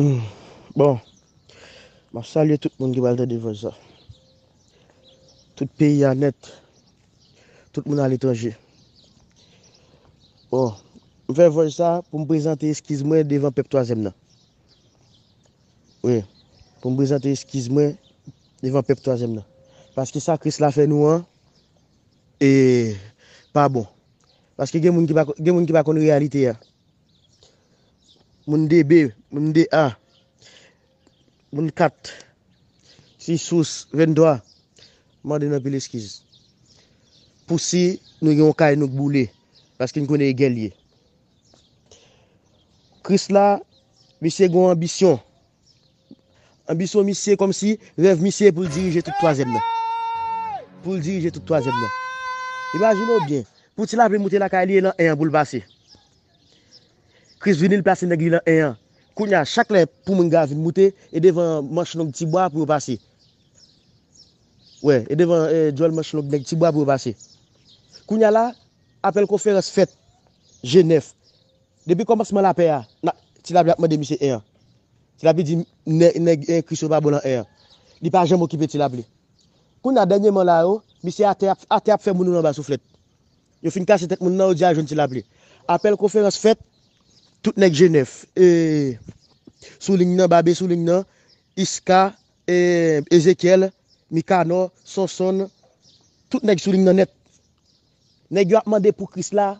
Hmm. Bon, ma salye tout moun ki balte devon sa. Tout peyi anet, tout moun an letranje. Bon, mwen fè vòj sa pou m prezante eskiz mwen devon pep 3èm nan. Oui, pou m prezante eskiz mwen devon pep 3èm nan. Paske sa kris la fè nou an, e pa bon. Paske gen moun ki bakon nou realite ya. Moun de B, moun de A, moun de 4, 6 sous, 20 doa, moun de nan bel eskiz. Poussi nou yon kay nou kboule, paski nou konen yon gen liye. Kris la, misye goun ambisyon. Ambisyon misye kom si, rev misye pou dirije tout toazem nan. Pou dirije tout toazem nan. Imajino bien, pouti la pre mouti la kay liye lan, e yon boule basi. Chris Vinil plase Negri lan Eyan. Kou nya, chak lè pou mè nga vin moutè, e devan manche lòk tibwa pou yo pasi. Ouè, e devan djol e, manche lòk neg tibwa pou yo pasi. Kou nya la, apel konferans fèt, Genèf. Depi komos mè l'ape ya, ti labè e e, ap mè de Mise Eyan. Ti labè di Negri, Mise Eyan, Chris Vinil, Mise Eyan, Mise Eyan, Mise Eyan, Mise Eyan, Mise Eyan, Mise Eyan, Mise Eyan, Mise Eyan, Mise Eyan, Mise Eyan, Mise Eyan, Mise Eyan, Mise Eyan, Mise Eyan tout nèk jenèf, e, souling nan babè, souling nan iska, e, ezekiel, mikano, sonson, tout nèk souling nan net. Nèk yo ap mandè pou kris la,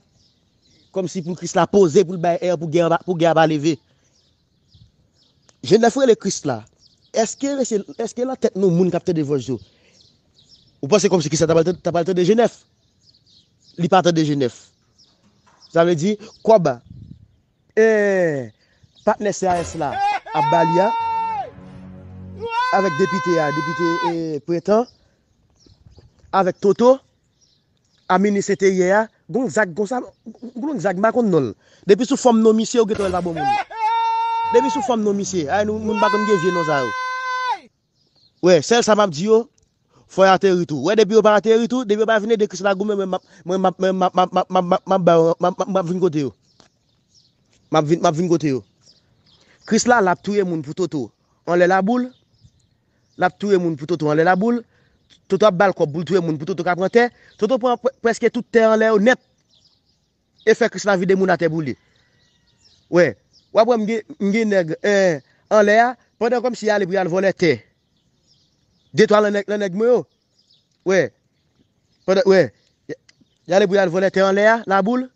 kom si pou kris la pose, pou l'bayè, pou gerba leve. Jenèf ou elè kris la, eske la tèt nou moun kapte de vojou? Ou pas se kom si kris la tapalte de jenèf? Li patte de jenèf? Zame di, kwa ba? Patne C.A.S. la A bal ya Avek depite ya Depite preten Avek Toto Amini C.T. ya Goun zak goun sa Goun zak makon nol Depi sou fom nomisye ou geto el vabo moun Depi sou fom nomisye Aye nou moun bakon gen vye noz arou Wey sel sa map diyo Foy ate ritu Wey depi ou pa ate ritu Depi ou pa vine de kis la goun Mwen map ving kote yo Mab vin gote yo. Kris la lap touye moun pou toutou. Anle la boule. Lap touye moun pou toutou. Anle la boule. Toutou ap bal kop boule touye moun pou toutou kap rente. Toutou preske toutou te anle yo net. Efe kris la vide moun ate boule. We. Wap wè mge neg. Eh, anle ya. Pwede kom si yale pou yale vone te. Dey to alenek mwen yo. We. Pwede we. Yale pou yale vone te anle ya. La boule.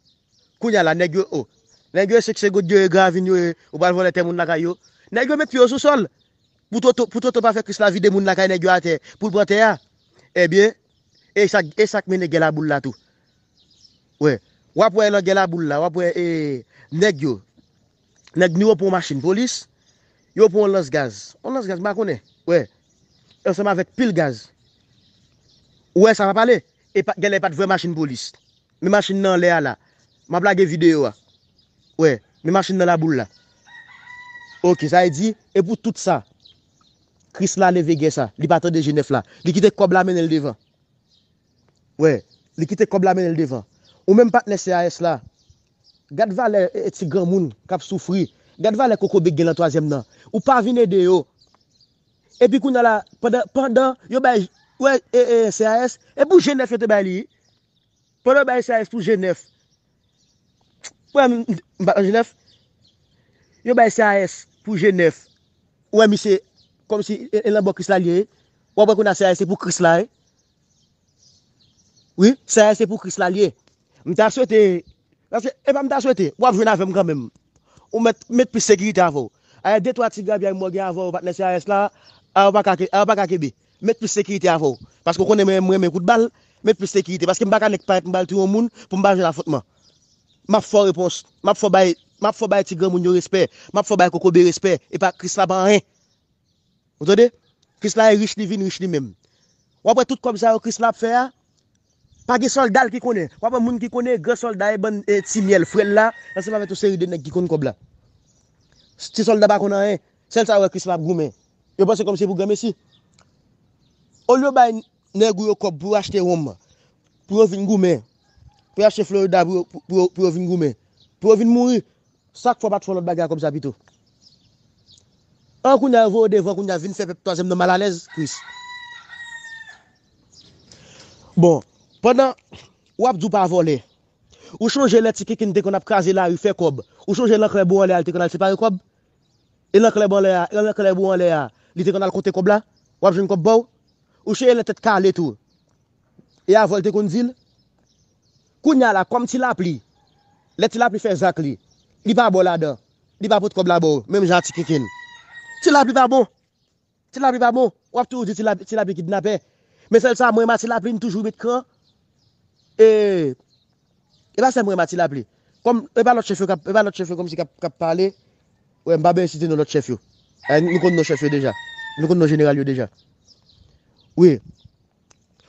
Kou nye la neg yo yo. Oh. Nè gyo e sekse gout diyo e gravin yo e ou ban volete moun naka yo. Nè gyo met pyo sou sol. Poutou toupa fek kis la vide moun naka yo nè gyo ate pou pote ya. Ebyen, eh e sakme e nè gela boula tou. Ouè, wapwe lò gela boula, wapwe e nè gyo. Nè gyo ni wopon masin polis, yopon on lans gaz. On lans gaz, makone, ouè. E osama vek pil gaz. Ouè, sa wap pale, e gela e pat vwe masin polis. Mi masin nan le ala, ma blage videyo a. Ouè, mi machin nan la boulle la. Ok, sa yi di, e pou tout sa. Kris la levege sa, li paten de Genève la. Li kite kob la men el devan. Ouè, li kite kob la men el devan. Ou men paten de C.A.S. la. Gat va le, e ti gran moun, kap soufri. Gat va le koko begge la toazem nan. Ou parvine de yo. E pi kou nan la, pandan, yo bay, ouè, e, e, C.A.S. E pou Genève ete bay li. Pwè yo bay C.A.S. pou Genève. Wè mi bat nan jenef, yo baye CIS pou jenef, wè mi se kom si elan bo kris lalye, wè wè kon a CIS pou kris lalye, wè, CIS pou kris lalye, mi ta swete, e ba mi ta swete, wè wè nan vèm kwa mèm, ou mèt, mèt pou sekirite avò, aè, detwa tiga bè yon mò gè avò wè bat nan CIS la, a wè baka kèbi, mèt pou sekirite avò, paskè konè mè mè mè mè kout bal, mèt pou sekirite, paskè m baka nek pèk m bal ti yon moun pou mba jè la fotman. Map fò repons, map fò bay, map fò bay tigre moun yo respè, map fò bay koko be respè, e pa krislap an rè. Ote de? Krislap e rich li vin, rich li mèm. Wap wè tout kòm sa wè krislap fè a, pa gè soldal ki konè. Wap wè moun ki konè, gè soldal e bon e tsimiel fwè l la, an se wè mè tou seri de nek ki kon kòm la. Ti soldal bakon an rè, sel sa wè krislap gòmè. Yo pa se kom se pou gèmè si. Olyo bay nè gwo yo kòp pou achte wòm, pou yo vin gòmè. Pe a che florida pou ou vin goume. Pou ou vin mouri. Sak fwa bat fwa lot bagya kom sa bitou. An koun ya vode, an koun ya vin fwe pe toazem nan malalèz, kouis. Bon, pendant wap djou pa avole, ou chonje bon le tiki kin te kon ap kaze la, ou fwe kob, ou chonje le krebo le al te kon al separe kob, e le krebo le al, li te kon al kote kob la, wap jen kob bou, ou chonje le tet ka le tou, e avole te kon zil, Kounya la, kom ti la pli, le ti la pli fè zak li, li pa bo la dan, li pa pot kob la bo, mèm jan ti kikin. Ti la pli va bon, ti la pli va bon, wap tou di ti la pli ki din apè. Mè sèl sa mwen ma ti la pli, mè toujou mèt kran, e, e basè mwen ma ti la pli. Kom, e ba not chèfyo, e ba not chèfyo kom si kap pale, wè mba ben siti nou not chèfyo. E, nou kon nou chèfyo deja. Nou kon nou general yo deja. Oui.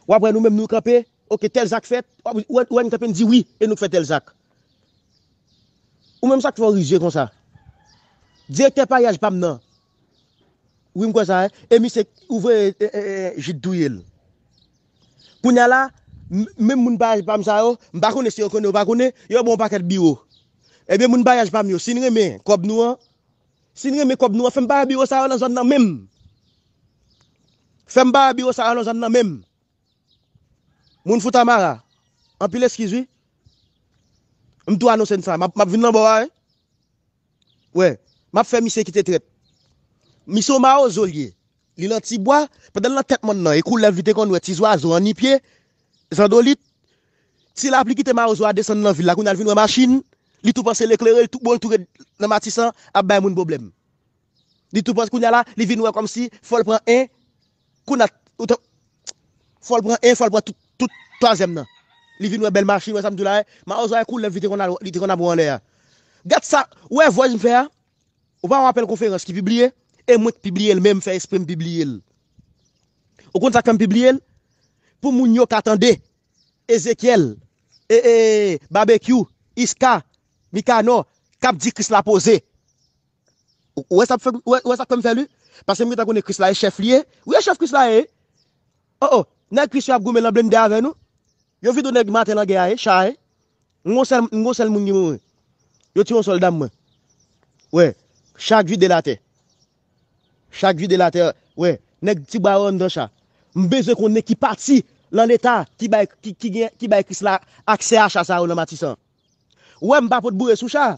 Wap wè nou mèm nou kapè, Ok, tel zak fèt, ou an yon tapen di wè, en nou fèt tel zak. Ou mè msak fò rizye kon sa. Dze te payaj pam nan. Ou mwen kwa sa, e mi se ouvè jidou yel. Pou nyal la, mè moun payaj pam sa yo, mbakounè si yon kon yo, mbakounè, yon mwen bon pakèd biyo. Ebe eh moun payaj pam yo, sin remè, kob nou an. Sin remè, kob nou an, fèm payaj biyo sa yo lan zon nan mèm. Fèm payaj biyo sa yo lan zon nan mèm. Moun foute amara, anpil eskizwi, mtou anou sen san, map vin nan bo a, wè, eh? map fè misè ki te tret, miso ma ou zol ye, li lan ti bwa, pe del lan tet moun nan, e koul la vitè kon wè, ti zwa, zwa, ni pye, zan do lit, si la pli ki te ma ou zwa, desen nan vil, la koun al vin wè ma chine, li tou panse bon, le klere, li tou bon toure nan matisan, ap bay moun boblem, li tou panse koun al la, li vin wè kom si, fol pran e, koun at, ou te, Fol pou an, e fol pou an, tout toazem nan. Li vin wè bel machin, wè samdou la e. Ma oz wè koul lè vitè kon a bou an lè ya. Gat sa, wè voj mwè fè a, wè wè wè apel konferans ki pibliye, e mwè pibliye lè mè mwè fè esprim pibliye lè. O kon sa kèm pibliye lè, pou moun yo katande, Ezekiel, e eh, e, eh, Babekiu, Iska, Mikano, kap di kris la pose. Wè sa kèm fè lè? Pasè mwè ta kon e kris la e chef liye, wè chef kris la e? O oh, oh. Nèk kris wap gome lèm blèm dè avè nou. Yo vidou nèk matè lèm gè aè, chà aè. Ngon sel moun yon. Yo ti yon soldam mwen. We, chak vi dè la tè. Chak vi dè la tè, we. Nèk tibwa yon dè chà. Mbe zè kon nè ki pati lèm lèta ki bay kris lèm akse a chà sa ou nan mati san. We, mba pot bouè sou chà.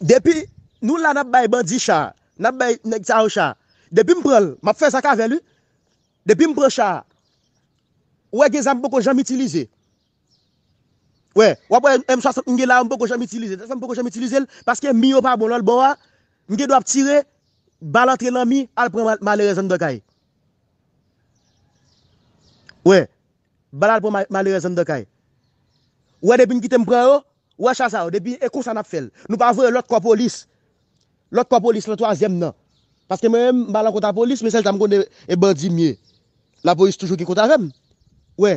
Depi, nou la nèk bay bandi chà. Nèk bay nèk ta ou chà. Depi mprel, map fè sak avè lè. Depi m precha, wè ge zanm pou kon janm itilize. Wè, wè pou m chasan, m gen la m pou kon janm itilize. Zanm pou kon janm itilize, paske mi yo pa bon lòl bo a, m gen do ap tire, balan tre lan mi, al preman mali rezon de kay. Wè, balan preman mali rezon de kay. Wè, depi m kite m preho, wè chasa ou, depi ekousan ap fel. Nou pa vwè lòt kwa polis, lòt kwa polis lòt wazem nan. Paske m wè balan konta polis, m sel tam kon e bandi mye. La boyis toujou ki kouta rem. Ouè.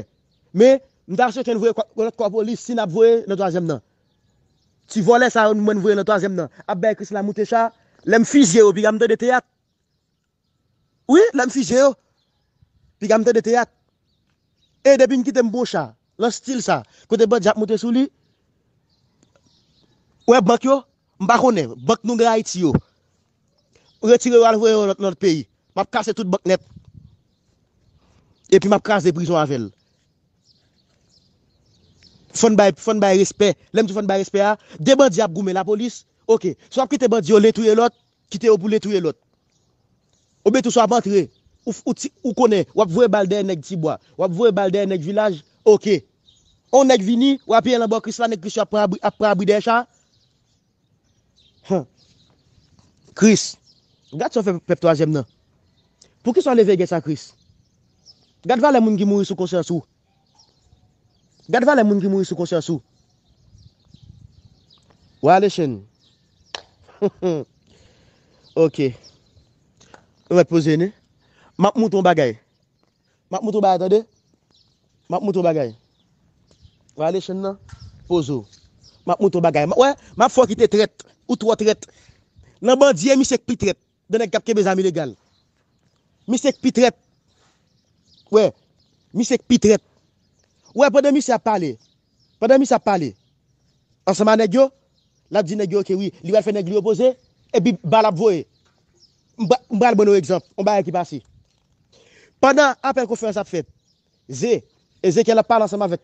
Mè, mè tak se chen vwe konot kwa polis si nap vwe nan toazèm nan. Ti vole sa an mwen vwe nan toazèm nan. Abè kris la moutè chan, lèm fizye yo, pi gamte de teyat. Ouè, lèm fizye yo, pi gamte de teyat. E, debi mkite mbo chan, lò stil sa, kote bè djap moutè sou li, ouè bak yo, mbakone, bak nou de a iti yo. Ouè tire yo al vwe yo lòt lòt peyi. Map kase tout bak net. E pi map krase de prison avèl. Fon bay, fon bay respè. Lem di fon bay respè a? De ban di ap goume la polis? Ok. So ap ki te ban di yo letouye lot? Kite yo pou letouye lot. Ou be tou so ap antre? Ou konè? Wap vwe balder nek tibwa? Wap vwe balder nek vilaj? Ok. On nek vini? Wap ye lanbo kris la nek kris yo ap pra abri de chan? Kris. Gat son fe pep toazem nan? Po ki son leve get sa kris? Gat vale moun gi mou yisou konser sou? Gat vale moun gi mou yisou konser sou? Wale chen. Ok. Repozen. Map mouton bagay. Map mouton bagay. Map mouton bagay. Wale chen nan. Pozo. Map mouton bagay. Mwen, map fok ite tret. Ou two tret. Nan ban diye mi sek pi tret. Dene kapke bezan mi legal. Mi sek pi tret. Ouè, misèk pit rep. Ouè, pwèdè misè a pale. Pwèdè misè a pale. Anseman negyo, lak di negyo kewi. Li wèl fè negyo boze, e bi balap voye. Mbèl mbèl mwen wè exemple, mbèl ekipasi. Pwèdè, apè kou fè anseman feb, zè, e zè kè la pale anseman vek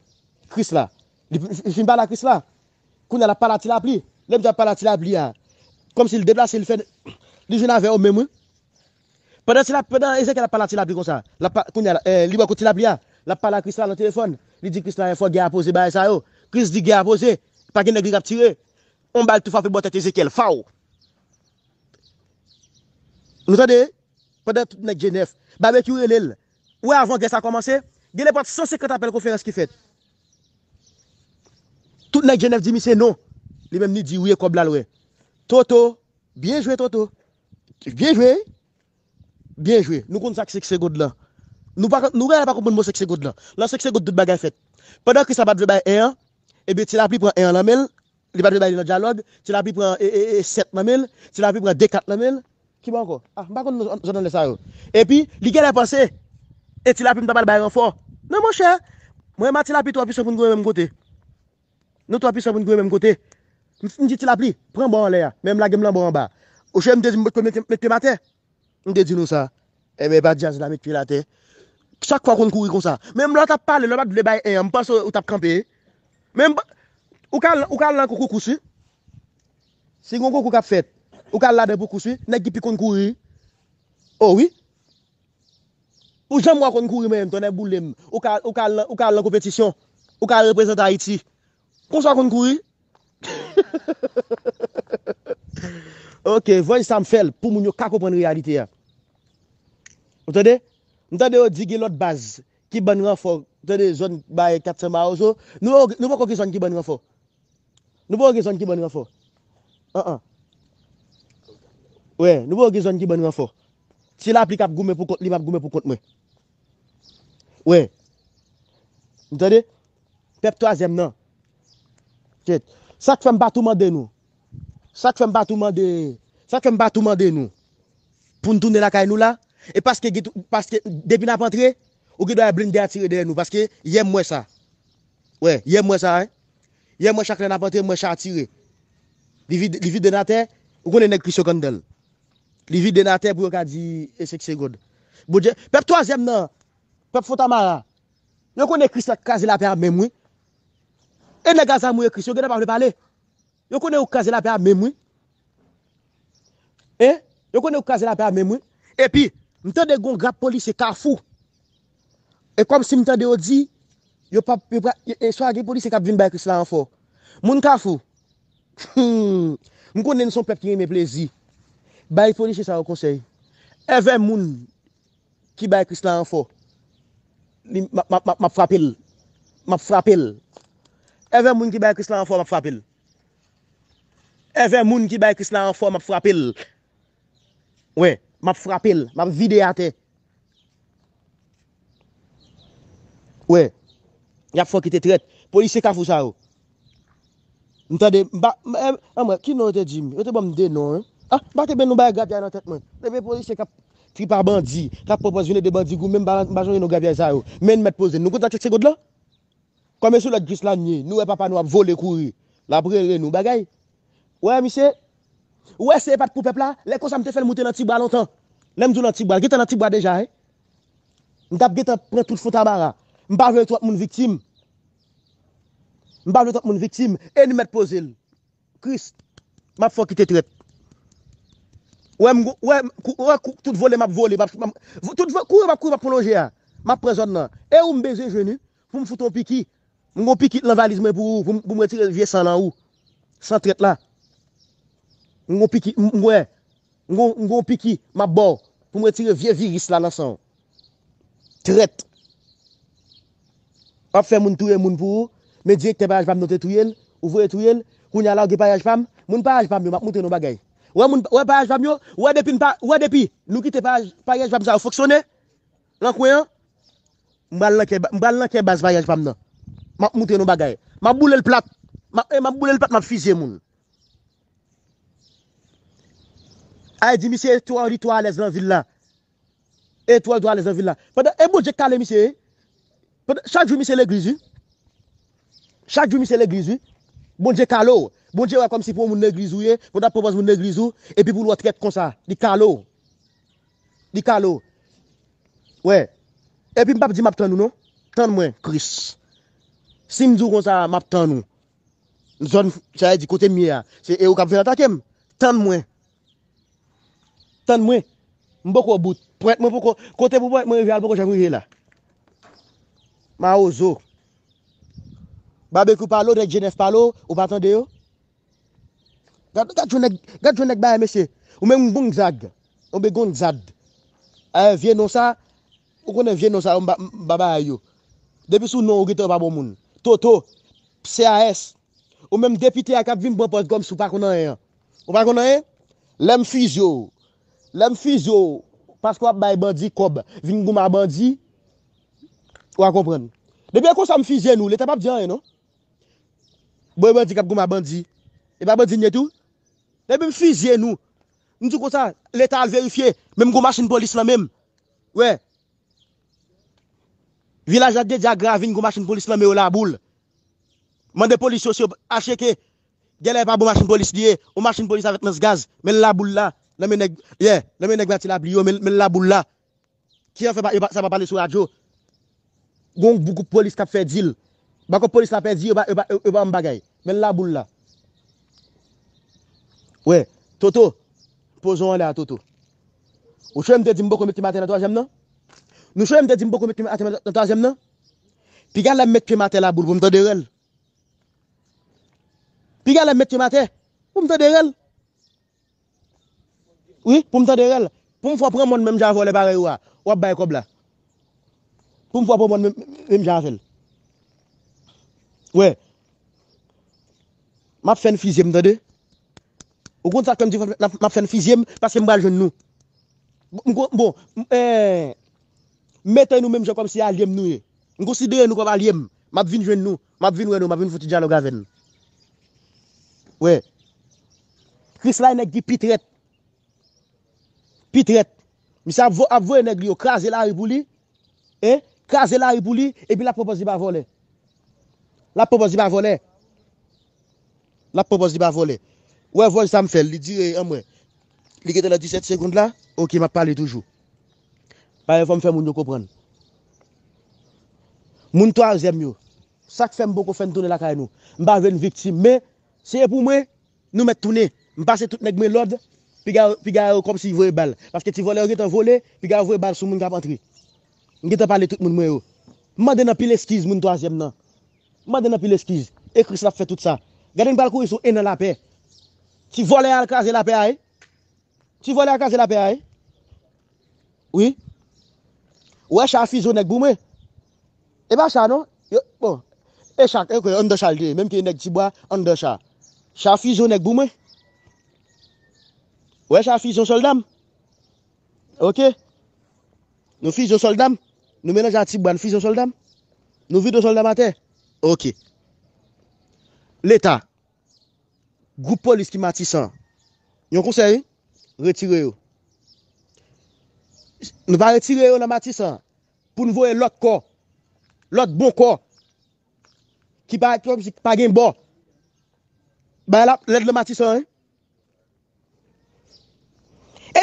kris la. Li fin bala kris la, kounè la pale atila pli, lem di pale atila pli a. Kom si li deplase, li fè, li jè nan vè omè mwen. Pedan Ezek el apal la tilap li kon sa, li wakou tilap li a, eh, l apal la kristal la telefon, li di kristal la telefon, gen apose ba e sa yo, krist di gen apose, pa gen ek li kap tire, on bal non. tu fap pe bote te Ezek el, faw. Noutade, pedan tout nek jenef, ba be ki ou e lel, ou e avon gen sa komanse, gen epote son sekret apel kou fere skifet. Tout nek jenef di mi se non, li mem ni di ou e kob lal we. Toto, biye jwe Toto, biye jwe, biye jwe, Bien joué, nou kon sa ki se kse goud lan. Nou re al pa kon moun moun se kse goud lan. Lan se kse goud, dout bagay fet. Padak ki sa bat ve bay e 1, ebe ti la pli pran bon e 1 la mel, li bat ve bay li nan djalog, ti la pli pran e 7 la mel, ti la pli pran e 2-4 la mel, ki ban kon. A, mba kon nou zonan le sa yo. E pi, li gen la pase, e ti la pli mta bal bay ran fon. Nan mwen chè, mwen ma ti la pli 3 piso pou mwen kote. Nou 3 piso pou mwen kote. Mwen ti la pli, pran mwen an le ya, mwen mla Mwen te di nou sa, e eh, mwen ba di anzi la mèk filate. Chak fwa kon kouri kon sa. Mwen mwen tap pale, mwen mwen bèk de bay e, mwen pa sou tap kampe. Mwen mwen, ou kal la koukou kousi. Se yon koukou kap fet, ou kal la debou kousi, nek ki pi kon kouri. Ou wè. Ou jèm wè kon kouri mèm, tonè boulem. Ou kal la kompetisyon, ou kal represe ta iti. Kon sa kon kouri. Ha ha ha ha ha ha ha ha ha ha ha. Ok, voy sa m fèl pou moun yo kakopan reality ya. Ote de? Ote de yo digi lot baz. Ki ban rafo. Ote de, zon baye katsen ba ou zo. Nou bo kou ki zon ki ban rafo? Nou bo ki zon ki ban rafo? An an. Ouè, nou bo ki zon ki ban rafo? Ti la plik ap goume pou kont, li map goume pou kont mwen. Ouè. Ote de? Pep to a zem nan. Ok. Sak fèm batouman den nou. Sak fèm batouman de nou. Poun toune la kay nou la. E paske depi napantre. Ou ki doye blinde atire de nou. Paske yem mwen sa. Yem mwen sa. Yem mwen chakle napantre mwen chak atire. Li vid de natè. Ou konen ek krisyo kondel. Li vid de natè pou yo ka di esekse god. Pep toazem nan. Pep fotamara. Yon konen krisyo kazi la per mwen mwen. E ne gazan mwen krisyo. Gwene pa mwen pale. Yo konen yo kaze la pe ap memwen. Eh? Yo konen yo kaze la pe ap memwen. E pi, mte de gon grap polis e kafou. E kom si mte de o di, yo pap, yo pap, e eh, swa ge polis e kap vin bay kris la anfo. Moun kafou. Mwen konen son pep ki yon me plezi. Bay polis e sa wakonsey. Eve moun ki bay kris la anfo. Ma, ma, ma, ma frapil. Ma frapil. Eve moun ki bay kris la anfo ma frapil. Ever moun ki bay kris la an fon map frapil. Ouè, map frapil, map videate. Ouè, yap fò ki te tret. Polisè ka fous a ou. Ntade, mba... Amwa, ki nou yote jim? Yote bom de nou, hein? Ha, bak te ben nou bay gab ya nan tet man. Mbe polisè kap tripa bandi. Kap propos yonede bandi gou. Mbe mba jonge nou gab ya za ou. Mbe mbe mè t'pose nou. Kou ta t'kik se koud la? Kou mbe sou la kris la nye. Nou e papa nou ap vole kouri. La prele nou bagay. Ouè misè? Ouè se e pat pou pepla? Lè kon sa mte fel moutè nan tibwa lontan. Lè mdou nan tibwa. Gète nan tibwa deja e. Mdap gète prè tout fote amara. Mbavle to ak moun viktim. Mbavle to ak moun viktim. E ni mèd pose l. Christ. Map fò ki te tret. Ouè mgou. Ouè. Kou. Ouè. Tout vole map vole. Tout vole. Kou e map kou e map proloje a. Map prezon nan. E ou mbeze jeni. Fou mfouton piki. Mgou piki lè valiz mè pou ou. Mwen gon piki mwen gwen. Mwen gon piki ma bo. Pou mwen tire vie viris la nan san. Kret. Ap fe mwen touye mwen pou. Me diye ke te payaj pam nou te touye. Ou vwe touye. Mwen payaj pam yo. Mwen mwen payaj pam yo. Ou e depi nou ki te payaj pam yo. Foksoni. Mwen balanke bas payaj pam nan. Mwen mwen mwen mwen bagay. Mwen mwen mwen mwen mwen. Ay di misye, e tou anri, tou alèz nan vil la. E tou anri, tou alèz nan vil la. E bonje kalè misye e. Chak di misye lè glizu. Chak di misye lè glizu. Bonje kalò. Bonje wè kom si pou moun lè glizu ye. Pou eh. da propòs moun lè glizu. E pi pou lò tkèt kon sa. Di kalò. Oh. Di kalò. Wè. Oh. E pi mpap di map tan nou nou. Tan mwen. Kris. Sim djou kon sa map tan nou. Njon chaye di kote mi ya. Se e ou kap vè natakèm. Tan mwen. Tan mwen, mbo kwo bout. Pwet mwen pwoko, kote mwen pwoko, mwen evyal pwoko jan mwen vye la. Ma ozo. Babek ou palo, dek jenef palo, ou batan deyo. Gat jonek, gat jonek baye mesye. Ou mwen mboun gzag, ou mbe goun gzag. Aye, vye non sa, ou konen vye non sa, mba baye yo. Depi sou non ou gite ou babo moun. To, to, P.C.A.S. Ou mwen mdepite akap vim, mba pos gom sou pakounan ye. Ou pakounan ye, lem fiz yo ou. La m fiz yo, paskwa ap bay bandi kob, vin goma bandi, wak kompren. Debyan konsa m fizye nou, leta pap diyan e non? Boy bandi kap goma bandi, e pa bandi nye tou? Debyan m fizye nou, njou konsa leta al verifiye, menm goma chine polis la menm. Wey. Vilajat de diagra vin goma chine polis la menm ou la boule. Man de polis yo se a cheke, gela e pa bou machin polis diye, ou machin polis avet mens gaz, menm la boule la. Nan men neg bati la pli yo, men la boul la. Ki an fe ba e ba, sa ba pale sou radio. Gonk vuku polis kap fe dil. Bako polis la pe di, e ba mbagay. Men la boul la. We, Toto, pozon la Toto. Ou choye mde di mbo komet ki mate la toajem nan? Ou choye mde di mbo komet ki mate la toajem nan? Pi gale mmet ki mate la boul pou mte derel. Pi gale mmet ki mate pou mte derel. Oui, pou mta de rel, pou m fwa pran moun mèm jan volè barè ou a, wap bay kob la. Pou m fwa pran moun mèm jan ven. Ouais. M ap fèn fizèm te de. Ou kon sa kem di m ap fèn fizèm, paske m bal jen nou. Bon, bon eh, metè nou mèm jan kom si a lièm nou e. M konsideye nou kom a lièm, m'm. m ap vin jen nou, m ap vin wè nou, m ap vin fouti djan ou gaven nou. Ouais. Kris la yè nèk di pitret. pitret, mi sa ap voye neglio kaze la ripou li, e? kaze la ripou li, e pi la popoz di ba vole la popoz di ba vole la popoz di ba vole la popoz di ba vole, wè voye sa m fè li diye yè yè mwè li gète la 17 sekonde la, ok ma pali toujou baye fò m fè moun yo kòpren moun 3è m yò sak fèm bò kò fèm tounè la kèy nou m ba vè yè n viktime, mè, se yè pou mwè nou mè tounè, m basè tout negme lòd Pi ga yo kom si yi voye bel. Paske ti voley yo ge te voley, pi ga yo voley bal sou moun kapantri. Nge te pale tout moun moun yo. Ma dena pil eskiz moun toasyem nan. Ma dena pil eskiz. Ekris la fe tout sa. Gade yon bal kou yon e sou enan la pe. Ti voley al kaze la pe ae? Ti voley al kaze la pe ae? Ouye? Ouye chak fijo nek boume? E ba chak non? Bon. E chak, e kwe yon de chal de. Mem ki yon nek ti boye, yon de chak. Chak fijo nek boume? Ouè chan fiz yon soldam? Ok. Nou fiz yon soldam? Nou menaj an tibou an fiz yon soldam? Nou vid yon soldam an te? Ok. L'Etat. Goup polis ki mati san. Yon konser yon? Retire yon. Nou va retire yon nan mati san. Poun nou vowe l'ot ko. L'ot bon ko. Ki pa gen bo. Ba yon lèd nan mati san yon.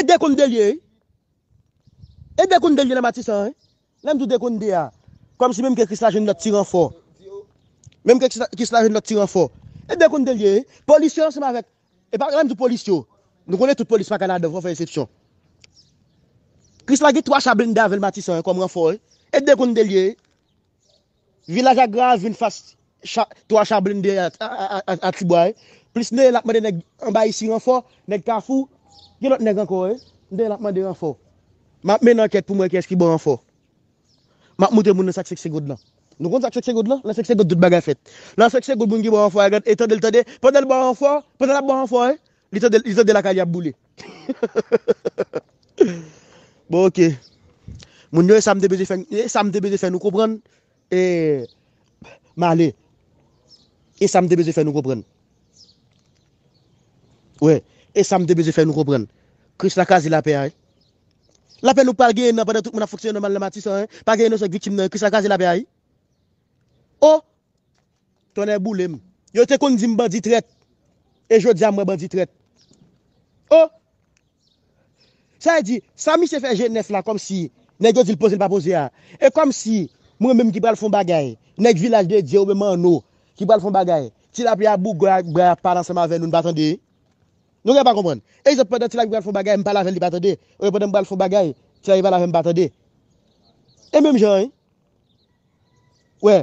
E dekoun de liye, e dekoun de liye nan Matisany, nanm di dekoun de ya, kom si menm ke kis la joun nan tiran fò, menm ke kis la joun nan tiran fò, e dekoun de liye, polisyon seman vek, e bak nanm di polisyon, nou konen tout polisyon ma kanade vò, fè yon sèpsyon. Kis la di 3 chablinde avèl Matisany kom ren fò, e dekoun de liye, vilaja graz vin fass 3 chablinde a Tliboy, plis ne lakmane nèk mba yisi ren fò, nèk kafou, Gyo lòt neg anko e, dè l apman dè yon fò. Map men anket pou mwen kè eski bò an fò. Map moutè mounen sak se kse gòd lan. Nou kon sak se kse gòd lan, lan se kse gòd dout baga fèt. Lan se kse gòd mounen yi bò an fò e eh, gèd, etan dèl tèdè, pan dèl bò an fò, pan dèl ap bò an fò e, etan dèl, etan dèl akal yab boulè. Bo, ok. Moun yo esam dè bèzi fèn, esam dè bèzi fèn, nou e e kouprèn. E, ma lè, esam dè bèzi fèn, nou koup E sam de beze fèm nou ko pren, kris la kazi la pe a. La pe nou pal genye nan, pade tout mou nan foksyon nan mal nan matis an, pal genye nan souk vitim nan, kris la kazi la pe a. O, tonè bou lèm, yo te kon di mba di tret, e jò di a mba di tret. O, sa yè di, sa mi se fè genye fè la, kom si, nek yo di l'poze l'pa poze a, e kom si, mwen mèm ki pral fon bagay, nek vilaj de di, ou mèm an nou, ki pral fon bagay, ti la pri a bou gwa, gwa, pralansan ma ven, nou n'batan di, Nou re pa komon. E, zop pode tila gwen foun bagay, mpa lavel e, e, e? di patade. E, mwen mwen foun bagay, tila yi balave mpa tade. E, mwen mwen jan. We.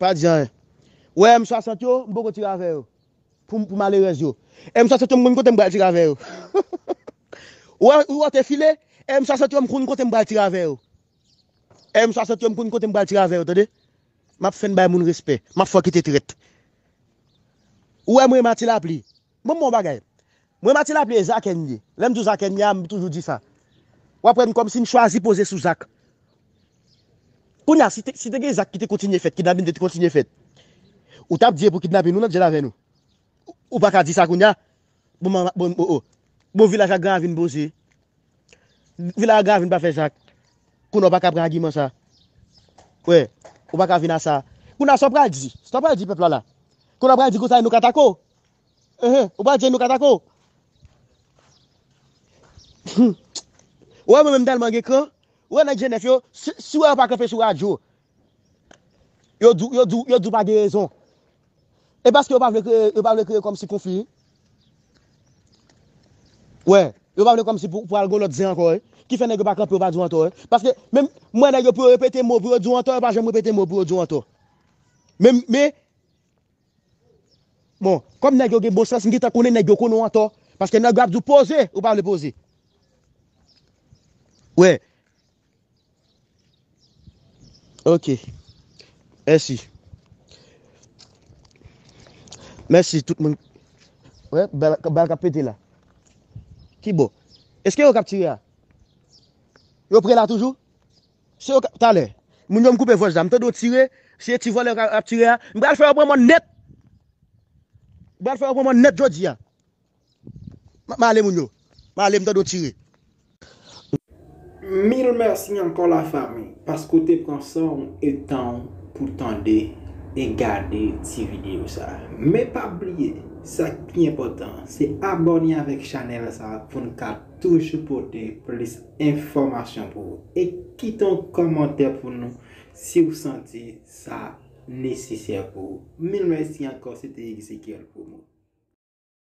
Pat jan. We, mwen mwen chasat yo, mbo kote mba tira veyo. Pou mwen mwen mali wez yo. E, mwen mwen chasat yo, mwen kote mba tira veyo. Ou, ou wote file, e, mwen chasat yo, mwen kote mba tira veyo. E, mwen mwen chasat yo, mwen kote mba tira veyo. Tade. Map fwen bay moun respe. Map fwa ki te tret. Ou, e, mwen Mwen bon, mwen bon bagay. Mwen mati la pli e Zak enye. Lèm di Zak enye, mwen toujou di sa. Wapren kom si n'chwazi pose sou Zak. Kounya, si te ge Zak ki te kontinye fet, ki dna bin de te kontinye fet. Ou tap diye pou ki dna bin, ou nan dje la ven nou? Ou baka di sa kounya? Mwen bon, mwen mwen mwen oh, mwen oh. mwen mwen mwen mwen. Mwen vila jak gran vin bozi. Vila jak gran vin pa fe Zak. Kouna ou baka bran giman sa. Ou baka vin a sa. Kouna sop raji. Sop raji peplo la. Kouna bran jikoutay nou katako. Ou ba deye nou katako? Ou a mwen mdelman gen ke? Ou a nan gen def yo? Si ou a baka feswa diyo? Yo dupak de rezon. E baske ou pa vle kre ou pa vle kre kom si konfi. Ou a, ou pa vle kom si pou algon not zi anko. Eh. Ki fene ou pa kre pou vle djwanto. Mwen nan yo pou repete mou djwanto. Ou pa jen mwen repete mou djwanto. Men men Bon, kom negyo gen bo sas, nge ta konen negyo konon an to. Paske negyo ap di pouze, ou pa le pouze. Ouè. Ok. Merci. Merci tout moun. Ouè, bel kapete la. Ki bo. Eske yo kap tire ya? Yo pre la toujou? Se yo kap, talè. Moun yo mkoupe vojda, mte do tire. Se yo ti vo le yo kap tire ya. Mbè al fè yo pre moun net. Ban fè wè wè mwen net jò diyan. Ma ale moun yo. Ma ale mwen ta don tire. Mil mersi nyan kon la fami. Pas kote konson ou etan pou tande e gade ti video sa. Mè pa blye, sa ki important. Se abonye avèk chanel sa pou nou ka touche pote plis informasyon pou. E kiton komantè pou nou si ou santi sa ekonomi. Ne sise apou. Min mwen si ankon, se te yi gise ki al pou moun.